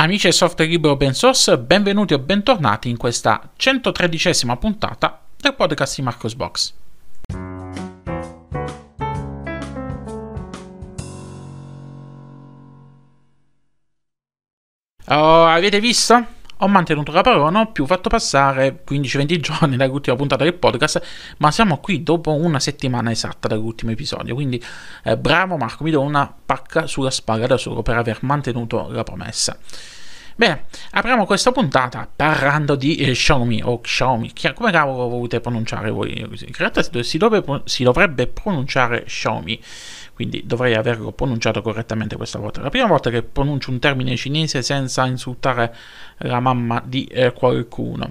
Amici del software libero open source, benvenuti o bentornati in questa 113esima puntata del podcast di Marcos Box. Oh, avete visto? ho mantenuto la parola, non ho più fatto passare 15-20 giorni dall'ultima puntata del podcast, ma siamo qui dopo una settimana esatta dall'ultimo episodio, quindi eh, bravo Marco, mi do una pacca sulla spalla da solo per aver mantenuto la promessa. Bene, apriamo questa puntata parlando di eh, Xiaomi o Xiaomi, come cavolo volete pronunciare voi? In realtà si dovrebbe, si dovrebbe pronunciare Xiaomi quindi dovrei averlo pronunciato correttamente questa volta. la prima volta che pronuncio un termine cinese senza insultare la mamma di eh, qualcuno.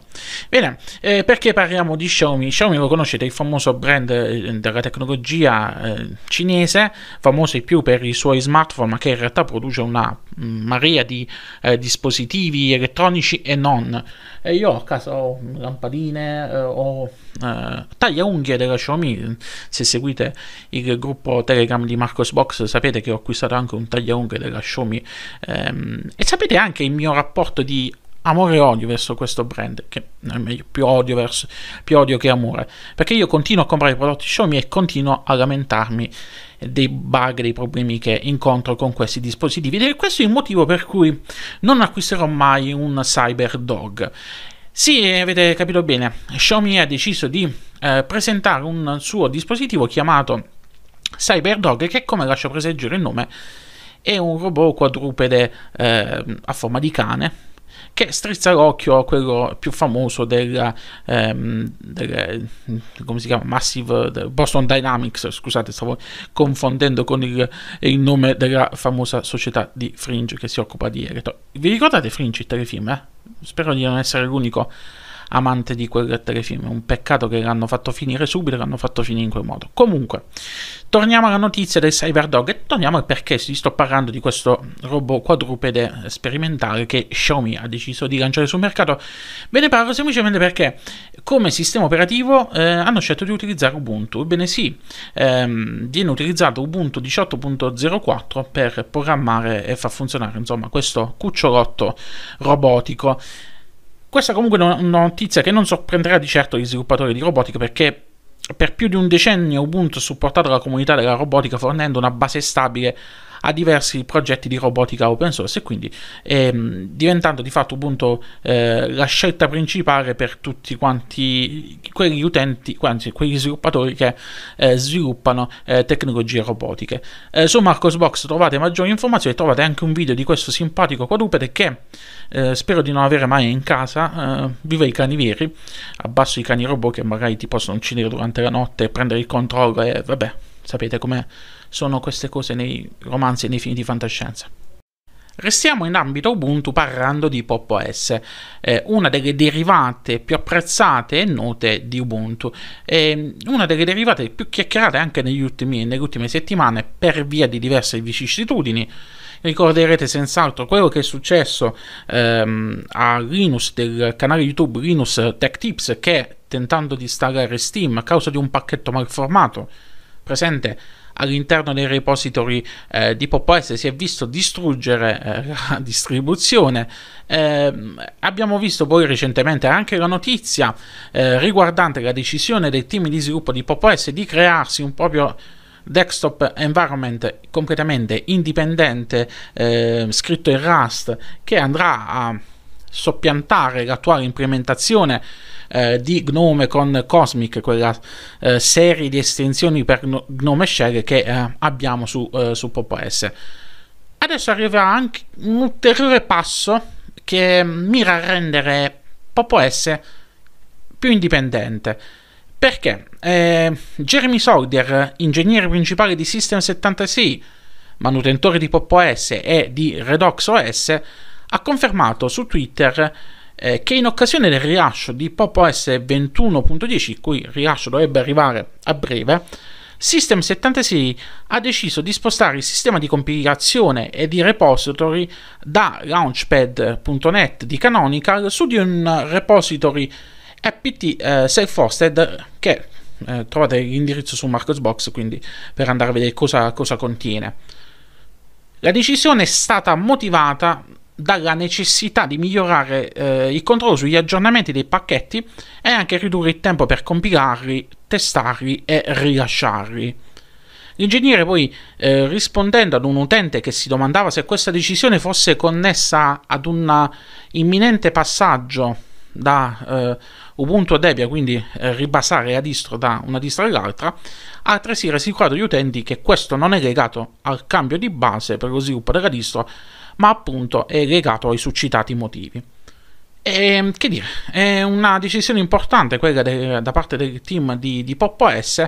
Bene, eh, perché parliamo di Xiaomi? Xiaomi lo conoscete, il famoso brand eh, della tecnologia eh, cinese, famoso di più per i suoi smartphone, ma che in realtà produce una mm, marea di eh, dispositivi elettronici e non. E io a casa ho lampadine, eh, ho eh, taglia unghie della Xiaomi. Se seguite il gruppo Telegram di Marcos Box, sapete che ho acquistato anche un taglia unghie della Xiaomi. Ehm, e sapete anche il mio rapporto di amore e odio verso questo brand, che è meglio, più odio, verso, più odio che amore, perché io continuo a comprare i prodotti Xiaomi e continuo a lamentarmi dei bug, dei problemi che incontro con questi dispositivi ed è questo il motivo per cui non acquisterò mai un CyberDog. Sì, avete capito bene, Xiaomi ha deciso di eh, presentare un suo dispositivo chiamato CyberDog che come lascio presagire il nome è un robot quadrupede eh, a forma di cane che strizza l'occhio a quello più famoso del, ehm, del eh, come si chiama, Massive Boston Dynamics, scusate, stavo confondendo con il, il, nome della famosa società di Fringe che si occupa di Ereto. Vi ricordate Fringe il telefilm? Eh? Spero di non essere l'unico amante di quel telefilm. un peccato che l'hanno fatto finire subito, l'hanno fatto finire in quel modo. Comunque, Torniamo alla notizia del CyberDog e torniamo al perché vi sto parlando di questo robot quadrupede sperimentale che Xiaomi ha deciso di lanciare sul mercato. Ve ne parlo semplicemente perché come sistema operativo eh, hanno scelto di utilizzare Ubuntu. Ebbene sì, ehm, viene utilizzato Ubuntu 18.04 per programmare e far funzionare insomma, questo cucciolotto robotico. Questa comunque è una notizia che non sorprenderà di certo gli sviluppatori di robotica perché per più di un decennio Ubuntu ha supportato la comunità della robotica fornendo una base stabile a diversi progetti di robotica open source e quindi ehm, diventando di fatto Ubuntu eh, la scelta principale per tutti quanti quegli utenti, anzi quegli sviluppatori che eh, sviluppano eh, tecnologie robotiche. Eh, su Marcosbox trovate maggiori informazioni, e trovate anche un video di questo simpatico quadrupede che eh, spero di non avere mai in casa, eh, vive i cani veri, abbasso i cani robot che magari ti possono uccidere durante la notte, prendere il controllo e vabbè, Sapete come sono queste cose nei romanzi e nei film di fantascienza. Restiamo in ambito Ubuntu parlando di Pop OS, eh, una delle derivate più apprezzate e note di Ubuntu, e mm, una delle derivate più chiacchierate anche ultimi, nelle ultime settimane per via di diverse vicissitudini. Ricorderete senz'altro quello che è successo ehm, a Linus del canale YouTube Linus Tech Tips che tentando di installare Steam a causa di un pacchetto malformato presente all'interno dei repository eh, di Pop OS si è visto distruggere eh, la distribuzione. Eh, abbiamo visto poi recentemente anche la notizia eh, riguardante la decisione del team di sviluppo di Pop OS di crearsi un proprio desktop environment completamente indipendente eh, scritto in Rust che andrà a soppiantare l'attuale implementazione eh, di Gnome con Cosmic, quella eh, serie di estensioni per Gnome Shell che eh, abbiamo su, eh, su Pop OS. Adesso arriverà anche un ulteriore passo che mira a rendere Pop OS più indipendente. Perché eh, Jeremy Soldier, ingegnere principale di System 76, manutentore di Pop OS e di Redox OS, ha confermato su Twitter eh, che in occasione del rilascio di Popo S 21.10, il cui rilascio dovrebbe arrivare a breve, System76 ha deciso di spostare il sistema di compilazione e di repository da launchpad.net di Canonical su di un repository apt eh, self-hosted che eh, trovate l'indirizzo su Marcosbox quindi per andare a vedere cosa, cosa contiene. La decisione è stata motivata dalla necessità di migliorare eh, il controllo sugli aggiornamenti dei pacchetti e anche ridurre il tempo per compilarli, testarli e rilasciarli. L'ingegnere poi, eh, rispondendo ad un utente che si domandava se questa decisione fosse connessa ad un imminente passaggio da eh, Ubuntu a Debian, quindi eh, ribasare la distro da una distro all'altra, ha altresì rassicurato gli utenti che questo non è legato al cambio di base per lo sviluppo della distro, ma appunto è legato ai succitati motivi. E, ehm, che dire, è una decisione importante quella de, da parte del team di, di Poppo S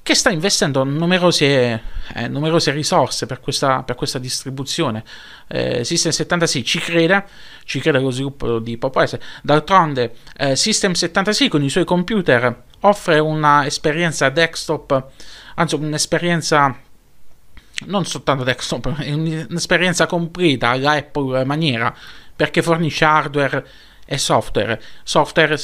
che sta investendo numerose, eh, numerose risorse per questa, per questa distribuzione. Eh, System 76 ci crede, ci crede allo sviluppo di Poppo S. D'altronde, eh, System 76 con i suoi computer offre un'esperienza desktop, anzi un'esperienza non soltanto desktop, è un'esperienza completa alla Apple maniera, perché fornisce hardware e software, software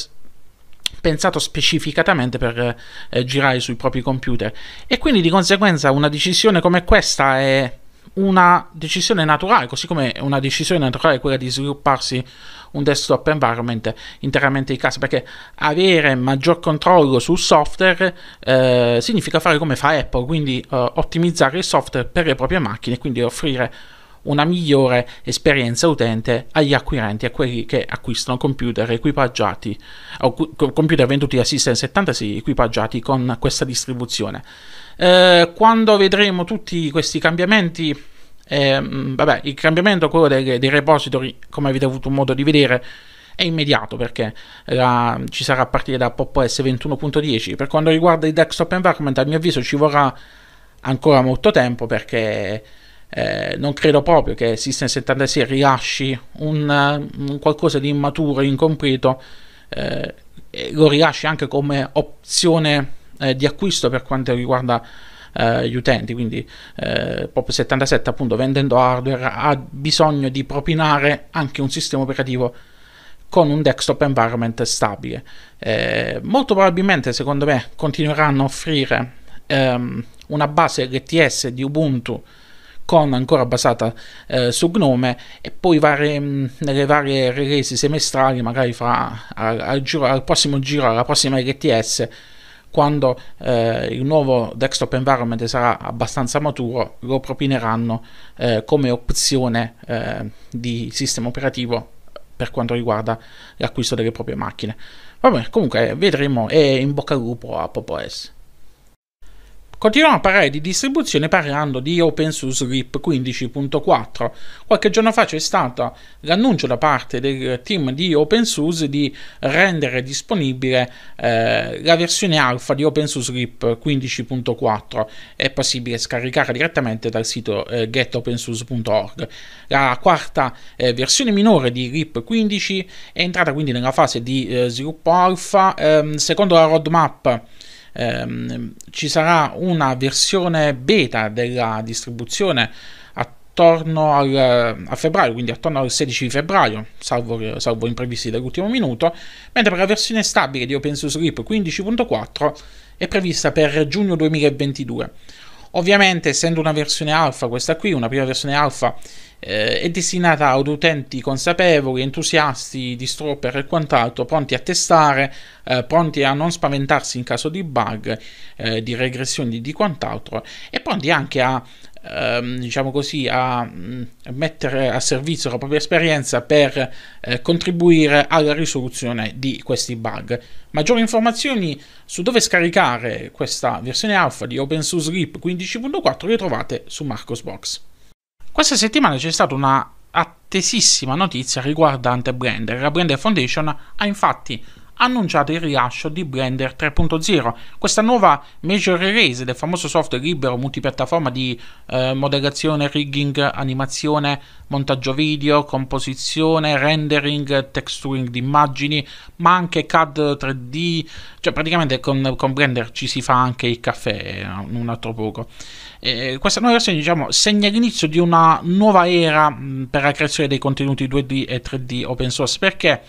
pensato specificatamente per eh, girare sui propri computer. E quindi di conseguenza una decisione come questa è una decisione naturale, così come una decisione naturale quella di svilupparsi un desktop environment interamente di casa, perché avere maggior controllo sul software eh, significa fare come fa Apple, quindi eh, ottimizzare il software per le proprie macchine, e quindi offrire una migliore esperienza utente agli acquirenti, a quelli che acquistano computer equipaggiati o computer venduti da System 76 equipaggiati con questa distribuzione. Eh, quando vedremo tutti questi cambiamenti, eh, mm, vabbè, il cambiamento quello dei, dei, repository, come avete avuto modo di vedere, è immediato perché la, ci sarà a partire da Pop 21.10. Per quanto riguarda il desktop environment, a mio avviso ci vorrà ancora molto tempo perché eh, non credo proprio che System 76 rilasci un, un qualcosa di immaturo, incompleto, eh, lo rilasci anche come opzione eh, di acquisto per quanto riguarda eh, gli utenti, quindi eh, POP77 appunto vendendo hardware ha bisogno di propinare anche un sistema operativo con un desktop environment stabile. Eh, molto probabilmente secondo me continueranno a offrire ehm, una base LTS di Ubuntu con ancora basata eh, su Gnome e poi varie, mm, nelle varie release semestrali magari fra al, al, giro, al prossimo giro alla prossima LTS quando eh, il nuovo desktop environment sarà abbastanza maturo lo propineranno eh, come opzione eh, di sistema operativo per quanto riguarda l'acquisto delle proprie macchine. Vabbè, comunque vedremo e in bocca al lupo a Popo S. Continuiamo a parlare di distribuzione parlando di OpenSUSE 15.4. Qualche giorno fa c'è stato l'annuncio da parte del team di OpenSUSE di rendere disponibile eh, la versione alfa di OpenSUSE 15.4. È possibile scaricare direttamente dal sito eh, getopensource.org. La quarta eh, versione minore di RIP 15 è entrata quindi nella fase di eh, sviluppo alfa ehm, secondo la roadmap ehm, ci sarà una versione beta della distribuzione attorno al, a febbraio, quindi attorno al 16 febbraio, salvo, salvo imprevisti dell'ultimo minuto, mentre per la versione stabile di OpenSUSE RIP 15.4 è prevista per giugno 2022. Ovviamente, essendo una versione alfa, questa qui, una prima versione alfa, eh, è destinata ad utenti consapevoli, entusiasti di stropper e quant'altro, pronti a testare, eh, pronti a non spaventarsi in caso di bug, eh, di regressioni di quant'altro, e pronti anche a Ehm, diciamo così, a, mm, mettere a servizio la propria esperienza per eh, contribuire alla risoluzione di questi bug. Maggiori informazioni su dove scaricare questa versione alfa di OpenSUSE RIP 15.4 le trovate su Marcosbox. Questa settimana c'è stata una attesissima notizia riguardante Blender. La Blender Foundation ha infatti annunciato il rilascio di Blender 3.0, questa nuova major release del famoso software libero multipiattaforma di eh, modellazione, rigging, animazione, montaggio video, composizione, rendering, texturing di immagini, ma anche CAD 3D, cioè praticamente con, con Blender ci si fa anche il caffè, eh, un altro poco. Eh, questa nuova versione diciamo, segna l'inizio di una nuova era mh, per la creazione dei contenuti 2D e 3D open source perché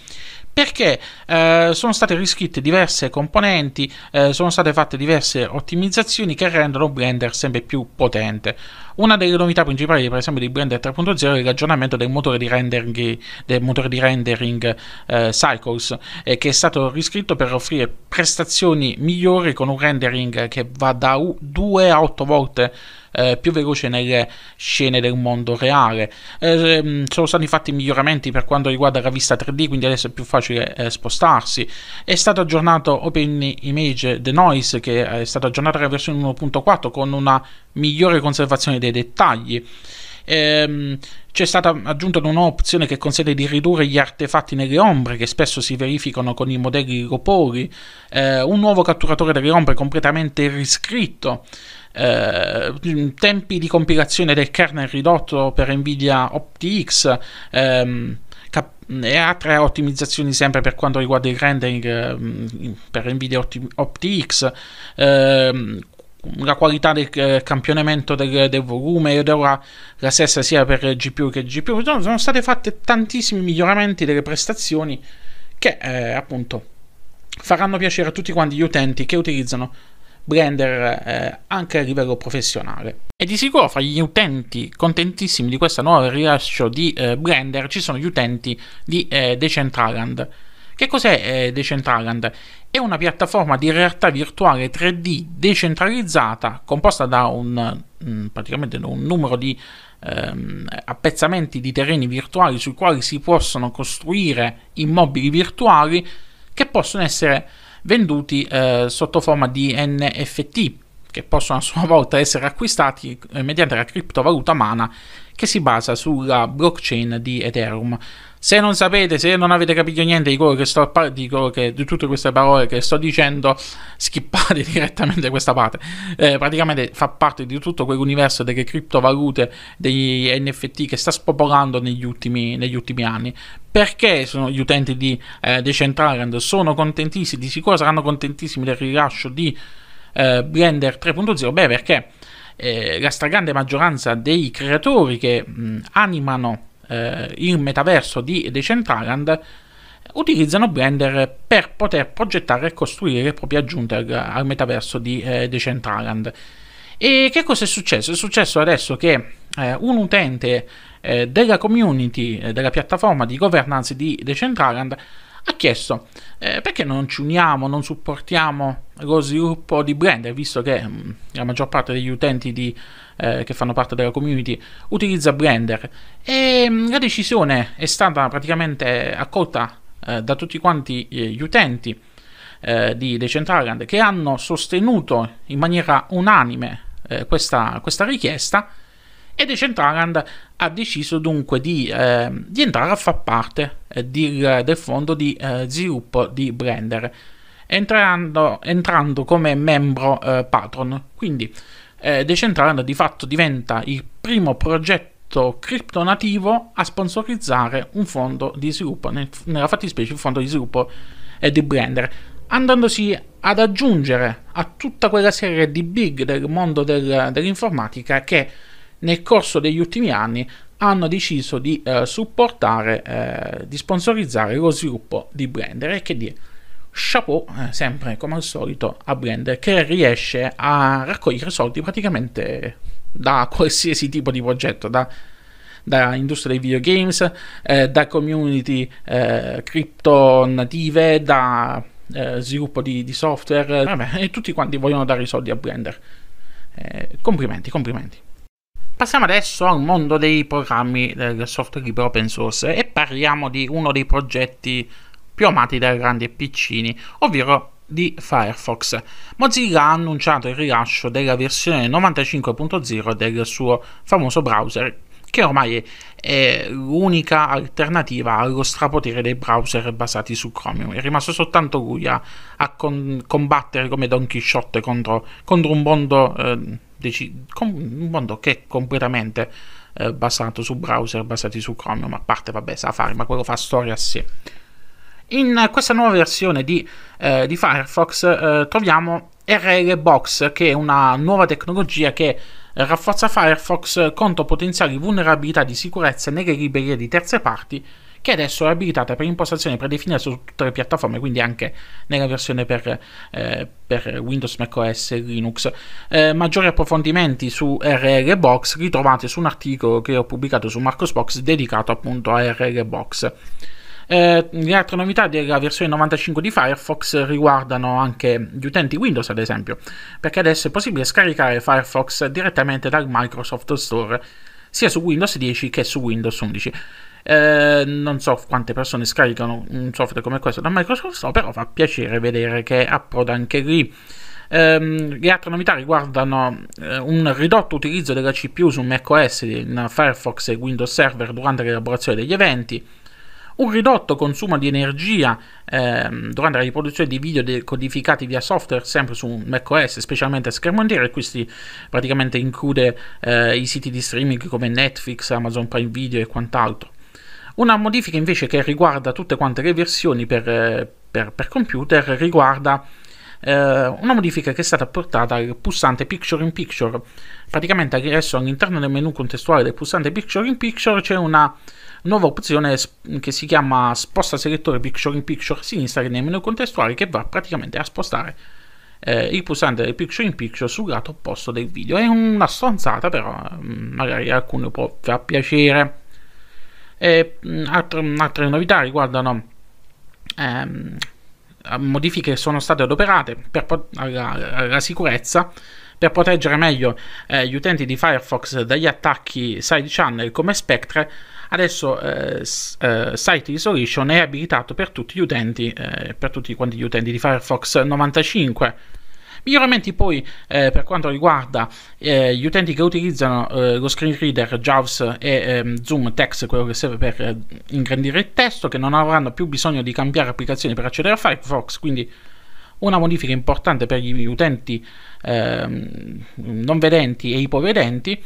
perché eh, sono state riscritte diverse componenti, eh, sono state fatte diverse ottimizzazioni che rendono Blender sempre più potente. Una delle novità principali, per esempio, di Blender 3.0 è il ragionamento del motore di rendering, del motore di rendering eh, Cycles, eh, che è stato riscritto per offrire prestazioni migliori con un rendering che va da 2 a 8 volte eh, più veloce nelle scene del mondo reale. Eh, ehm, sono stati fatti miglioramenti per quanto riguarda la vista 3D, quindi adesso è più facile eh, spostarsi. È stato aggiornato Open Image The Noise, che eh, è stato aggiornato alla versione 1.4 con una migliore conservazione dei dettagli. Ehm, c'è stata aggiunta un'opzione che consente di ridurre gli artefatti nelle ombre che spesso si verificano con i modelli Ropoli, eh, un nuovo catturatore delle ombre completamente riscritto, eh, mm, tempi di compilazione del kernel ridotto per Nvidia OptiX ehm, e altre ottimizzazioni sempre per quanto riguarda il rendering mm, per Nvidia Opti- OptiX, ehm, la qualità del eh, campionamento del, del, volume ed ora la stessa sia per GPU che GPU sono state fatte tantissimi miglioramenti delle prestazioni che eh, appunto faranno piacere a tutti quanti gli utenti che utilizzano Blender eh, anche a livello professionale. E di sicuro fra gli utenti contentissimi di questo nuovo rilascio di eh, Blender ci sono gli utenti di eh, Decentraland che cos'è eh, Decentraland? È una piattaforma di realtà virtuale 3D decentralizzata composta da un, mm, praticamente un numero di ehm, appezzamenti di terreni virtuali sui quali si possono costruire immobili virtuali che possono essere venduti eh, sotto forma di NFT che possono a sua volta essere acquistati eh, mediante la criptovaluta mana che si basa sulla blockchain di Ethereum. Se non sapete, se non avete capito niente di, quello che sto, di, quello che, di tutte queste parole che sto dicendo, skippate direttamente questa parte. Eh, praticamente fa parte di tutto quell'universo delle criptovalute, degli NFT che sta spopolando negli ultimi, negli ultimi anni perché sono gli utenti di eh, Decentraland sono contentissimi, di sicuro saranno contentissimi del rilascio di eh, Blender 3.0? Beh, perché eh, la stragrande maggioranza dei creatori che mh, animano eh, il metaverso di Decentraland utilizzano Blender per poter progettare e costruire le proprie aggiunte al, al metaverso di eh, Decentraland. E che cosa è successo? È successo adesso che eh, un utente eh, della community, eh, della piattaforma di governance di Decentraland, ha chiesto eh, perché non ci uniamo, non supportiamo lo sviluppo di Blender, visto che mh, mm, la maggior parte degli utenti di, eh, che fanno parte della community utilizza Blender. E mh, mm, la decisione è stata praticamente accolta eh, da tutti quanti gli utenti eh, di Decentraland che hanno sostenuto in maniera unanime eh, questa, questa richiesta e Decentraland ha deciso dunque di, eh, di entrare a far parte eh, di, eh, del fondo di eh, sviluppo di Blender, entrando, entrando come membro eh, patron. Quindi eh, De Centraland di fatto diventa il primo progetto cripto nativo a sponsorizzare un fondo di sviluppo, nel, nella fattispecie un fondo di sviluppo di Blender, andandosi ad aggiungere a tutta quella serie di big del mondo del, dell'informatica che nel corso degli ultimi anni hanno deciso di eh, supportare, eh, di sponsorizzare lo sviluppo di Blender e che di chapeau, eh, sempre come al solito, a Blender che riesce a raccogliere soldi praticamente da qualsiasi tipo di progetto, da, da industria dei videogames, eh, da community eh, cripto native, da eh, sviluppo di, di software, vabbè, e tutti quanti vogliono dare i soldi a Blender. complimenti, complimenti. Passiamo adesso al mondo dei programmi del software libero open source e parliamo di uno dei progetti più amati dai grandi e piccini, ovvero di Firefox. Mozilla ha annunciato il rilascio della versione 95.0 del suo famoso browser, che ormai è l'unica alternativa allo strapotere dei browser basati su Chromium. È rimasto soltanto lui a, a con, combattere come Don Quixote contro, contro, un mondo... Eh, deci- com- un mondo che è completamente eh, basato su browser, basati su Chrome, ma a parte, vabbè, Safari, ma quello fa storia a sé. In questa nuova versione di, eh, di Firefox eh, troviamo RL Box, che è una nuova tecnologia che rafforza Firefox contro potenziali vulnerabilità di sicurezza nelle librerie di terze parti che adesso è abilitata per impostazione predefinita su tutte le piattaforme, quindi anche nella versione per, eh, per Windows, macOS e Linux. Eh, maggiori approfondimenti su RL Box li trovate su un articolo che ho pubblicato su Marcosbox dedicato appunto a RL Box. Eh, le altre novità della versione 95 di Firefox riguardano anche gli utenti Windows, ad esempio, perché adesso è possibile scaricare Firefox direttamente dal Microsoft Store sia su Windows 10 che su Windows 11. Eh, non so quante persone scaricano un software come questo da Microsoft però fa piacere vedere che approda anche lì. Ehm, le altre novità riguardano eh, un ridotto utilizzo della CPU su macOS in Firefox e Windows Server durante l'elaborazione degli eventi, un ridotto consumo di energia ehm, durante la riproduzione di video decodificati via software sempre su macOS, specialmente a schermo intero, e questi praticamente include eh, i siti di streaming come Netflix, Amazon Prime Video e quant'altro. Una modifica invece che riguarda tutte quante le versioni per, eh, per, per computer riguarda eh, una modifica che è stata apportata al pulsante Picture in Picture. Praticamente adesso all'interno del menu contestuale del pulsante Picture in Picture c'è una nuova opzione che si chiama Sposta selettore Picture in Picture a sinistra che nel menu contestuale che va praticamente a spostare eh, il pulsante del Picture in Picture sul lato opposto del video. È una stronzata però mm, magari a alcuni può far piacere. E, mm, altre, mm, altre novità riguardano ehm, modifiche che sono state adoperate per, alla, alla sicurezza per proteggere meglio eh, gli utenti di Firefox dagli attacchi side channel come Spectre, adesso eh, s- eh, Site Isolation è abilitato per tutti gli utenti, eh, per tutti quanti gli utenti di Firefox 95 Miglioramenti poi eh, per quanto riguarda eh, gli utenti che utilizzano eh, lo screen reader JAWS e ehm, Zoom Text, quello che serve per eh, ingrandire il testo, che non avranno più bisogno di cambiare applicazioni per accedere a Firefox, quindi una modifica importante per gli utenti ehm, non vedenti e ipovedenti.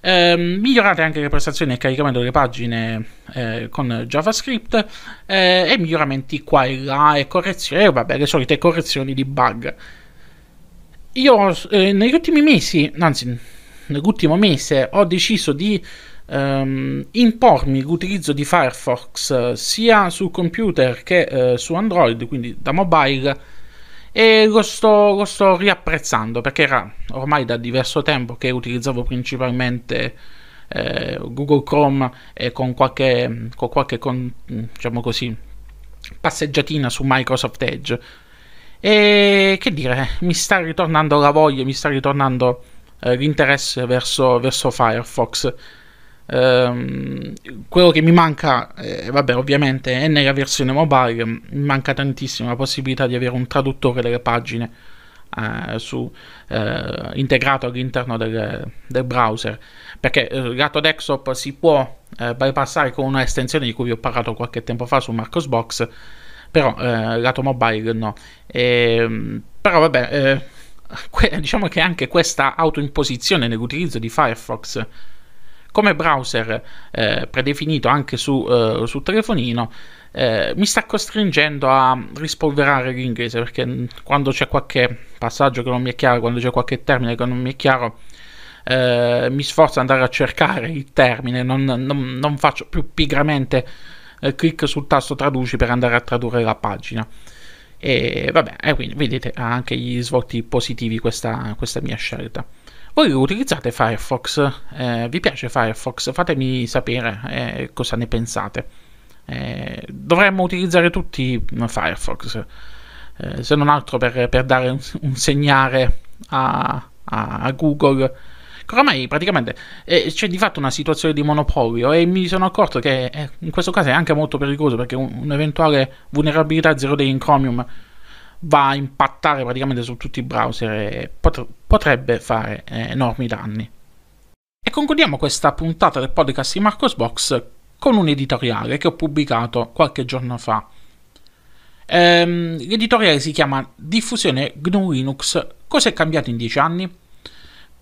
Eh, migliorate anche le prestazioni e il caricamento delle pagine eh, con JavaScript eh, e miglioramenti qua e là e correzioni, eh, vabbè, le solite correzioni di bug io eh, negli ultimi mesi, anzi, nell'ultimo mese, ho deciso di ehm, impormi l'utilizzo di Firefox eh, sia sul computer che eh, su Android, quindi da mobile. E lo sto, lo sto, riapprezzando perché era ormai da diverso tempo che utilizzavo principalmente eh, Google Chrome e con qualche, con qualche con, diciamo così, passeggiatina su Microsoft Edge e che dire, mi sta ritornando la voglia, mi sta ritornando eh, l'interesse verso, verso Firefox. Ehm, quello che mi manca, eh, vabbè, ovviamente è nella versione mobile, mi manca tantissimo la possibilità di avere un traduttore delle pagine eh, su, eh, integrato all'interno del, del browser, perché eh, il lato desktop si può eh, bypassare con una estensione di cui vi ho parlato qualche tempo fa su Marcosbox. Box però eh, lato mobile no. E, ehm, però vabbè, eh, que- diciamo che anche questa autoimposizione nell'utilizzo di Firefox come browser eh, predefinito anche su, eh, su telefonino eh, mi sta costringendo a rispolverare l'inglese perché mm, quando c'è qualche passaggio che non mi è chiaro, quando c'è qualche termine che non mi è chiaro, eh, mi sforzo ad andare a cercare il termine, non, non, non faccio più pigramente eh, clicca sul tasto traduci per andare a tradurre la pagina. E vabbè, eh, quindi vedete ha anche gli svolti positivi questa, questa mia scelta. Voi utilizzate Firefox? Eh, vi piace Firefox? Fatemi sapere eh, cosa ne pensate. Eh, dovremmo utilizzare tutti Firefox, eh, se non altro per, per dare un, un segnale a, a, a Google oramai praticamente eh, c'è di fatto una situazione di monopolio e mi sono accorto che eh, in questo caso è anche molto pericoloso perché un'eventuale un vulnerabilità zero day in Chromium va a impattare praticamente su tutti i browser e pot- potrebbe fare eh, enormi danni. E concludiamo questa puntata del podcast di Marcosbox con un editoriale che ho pubblicato qualche giorno fa. Ehm, l'editoriale si chiama Diffusione GNU Linux, Cos'è cambiato in 10 anni?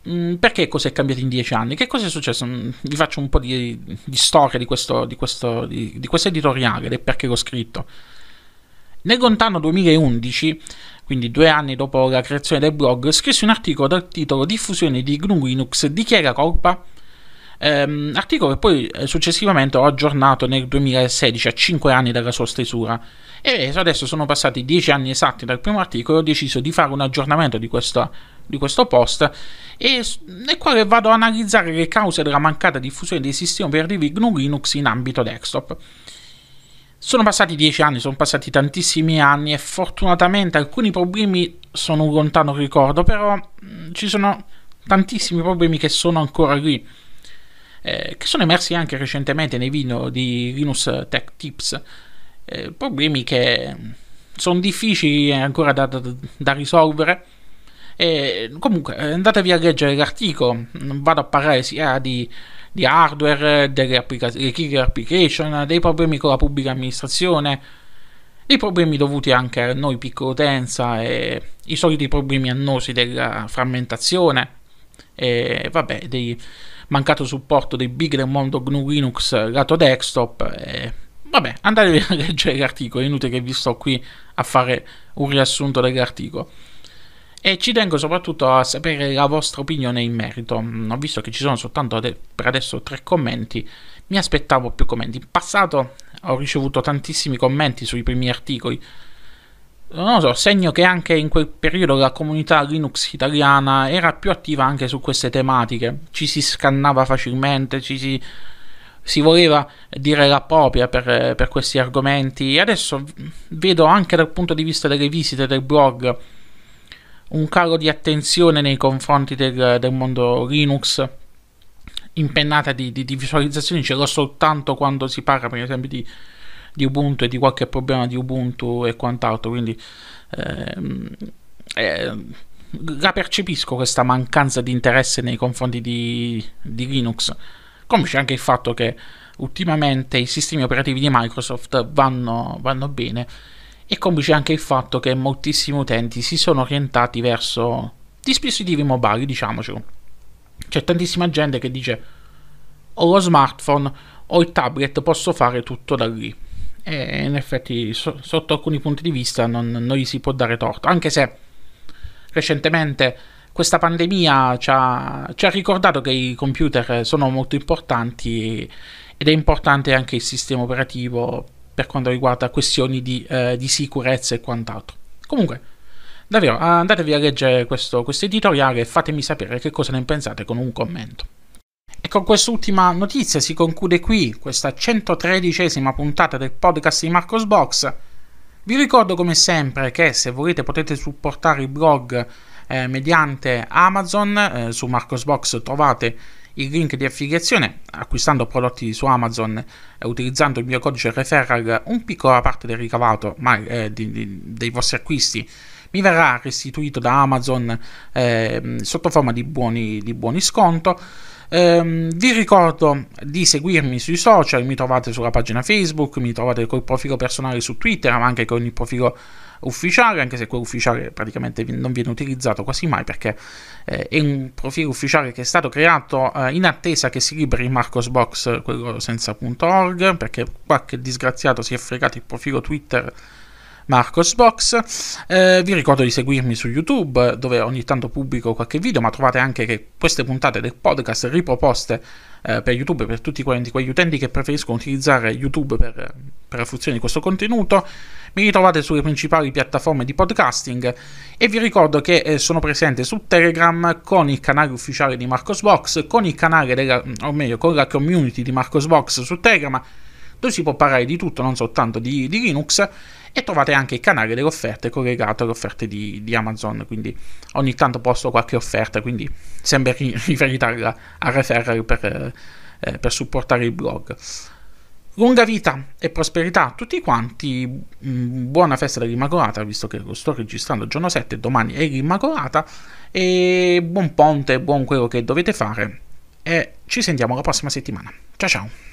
Mm, perché cosa è cambiato in dieci anni? Che cosa è successo? Mm, vi faccio un po' di, di storia di questo, di, questo, di, di questo editoriale del perché l'ho scritto. Nel lontano 2011, quindi due anni dopo la creazione del blog, scrissi un articolo dal titolo Diffusione di GNU Linux di chi è la colpa? Ehm, articolo che poi eh, successivamente ho aggiornato nel 2016, a 5 anni dalla sua stesura. E adesso sono passati dieci anni esatti dal primo articolo e ho deciso di fare un aggiornamento di questo di questo post e nel quale vado ad analizzare le cause della mancata diffusione dei sistemi operativi GNU Linux in ambito desktop. Sono passati dieci anni, sono passati tantissimi anni e fortunatamente alcuni problemi sono un lontano ricordo, però mm, ci sono tantissimi problemi che sono ancora lì, eh, che sono emersi anche recentemente nei video di Linux Tech Tips, eh, problemi che mm, sono difficili ancora da, da, da risolvere e comunque eh, andatevi a leggere l'articolo, non mm, vado a parlare sia di, di hardware, delle, applica- delle application, dei problemi con la pubblica amministrazione, dei problemi dovuti anche a noi piccolo utenza e i soliti problemi annosi della frammentazione e vabbè, dei mancato supporto dei big del mondo GNU Linux lato desktop e vabbè, andatevi a leggere l'articolo, è inutile che vi sto qui a fare un riassunto dell'articolo e ci tengo soprattutto a sapere la vostra opinione in merito. Mm, ho visto che ci sono soltanto per adesso tre commenti, mi aspettavo più commenti. In passato ho ricevuto tantissimi commenti sui primi articoli. Non lo so, segno che anche in quel periodo la comunità Linux italiana era più attiva anche su queste tematiche. Ci si scannava facilmente, ci si si voleva dire la propria per, per, questi argomenti. Adesso mm, vedo anche dal punto di vista delle visite del blog un calo di attenzione nei confronti del, del mondo Linux impennata di, di, di, visualizzazioni ce l'ho soltanto quando si parla per esempio di, di, Ubuntu e di qualche problema di Ubuntu e quant'altro quindi ehm, eh, la percepisco questa mancanza di interesse nei confronti di, Linux come c'è anche il fatto che ultimamente i sistemi operativi di Microsoft vanno, vanno bene e complice anche il fatto che moltissimi utenti si sono orientati verso dispositivi mobili, diciamocelo. C'è tantissima gente che dice ho lo smartphone, ho il tablet, posso fare tutto da lì. E in effetti so, sotto alcuni punti di vista non, non gli si può dare torto, anche se recentemente questa pandemia ci ha, ci ha, ricordato che i computer sono molto importanti ed è importante anche il sistema operativo per quanto riguarda questioni di, eh, di sicurezza e quant'altro. Comunque, davvero, andatevi a leggere questo, questo editoriale e fatemi sapere che cosa ne pensate con un commento. E con quest'ultima notizia si conclude qui questa 113esima puntata del podcast di Marcos Box. Vi ricordo come sempre che se volete potete supportare il blog eh, mediante Amazon, eh, su Marcosbox trovate il link di affiliazione acquistando prodotti su Amazon e utilizzando il mio codice referral un piccola parte del ricavato ma, eh, di, di, dei vostri acquisti mi verrà restituito da Amazon eh, sotto forma di buoni, di buoni sconto Ehm, vi ricordo di seguirmi sui social, mi trovate sulla pagina Facebook, mi trovate col profilo personale su Twitter, ma anche con il profilo ufficiale, anche se quello ufficiale praticamente non viene utilizzato quasi mai perché eh, è un profilo ufficiale che è stato creato eh, in attesa che si liberi Marcosbox, quello senza.org, perché qualche disgraziato si è fregato il profilo Twitter Marcosbox. Eh, vi ricordo di seguirmi su YouTube dove ogni tanto pubblico qualche video, ma trovate anche che queste puntate del podcast riproposte eh, per YouTube per tutti quanti quegli utenti che preferiscono utilizzare YouTube per, per la funzione di questo contenuto. Mi ritrovate sulle principali piattaforme di podcasting e vi ricordo che eh, sono presente su Telegram con il canale ufficiale di Marcosbox, con il canale della, o meglio, con la community di Marcosbox su Telegram dove si può parlare di tutto, non soltanto di, di Linux e trovate anche il canale delle offerte collegato alle offerte di, di Amazon, quindi ogni tanto posto qualche offerta, quindi sempre riferita alla, al referral per, eh, per supportare il blog. Lunga vita e prosperità a tutti quanti, mm, buona festa dell'Immacolata, visto che lo sto registrando giorno 7, domani è l'Immacolata, e buon ponte, buon quello che dovete fare, e ci sentiamo la prossima settimana. Ciao ciao!